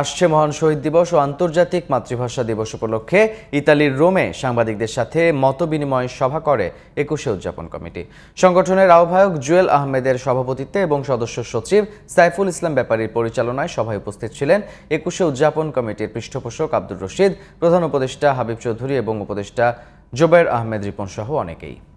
আসছে মহান শহীদ দিবস ও আন্তর্জাতিক মাতৃভাষা দিবস উপলক্ষে ইতালির রোমে সাংবাদিকদের সাথে মতবিনিময় সভা করে একুশে উদযাপন কমিটি সংগঠনের আহ্বায়ক জুয়েল আহমেদের সভাপতিত্বে এবং সদস্য সচিব সাইফুল ইসলাম ব্যাপারীর পরিচালনায় সভায় উপস্থিত ছিলেন একুশে উদযাপন কমিটির পৃষ্ঠপোষক আব্দুর রশিদ প্রধান উপদেষ্টা হাবিব চৌধুরী এবং উপদেষ্টা জোবের আহমেদ রিপন সহ অনেকেই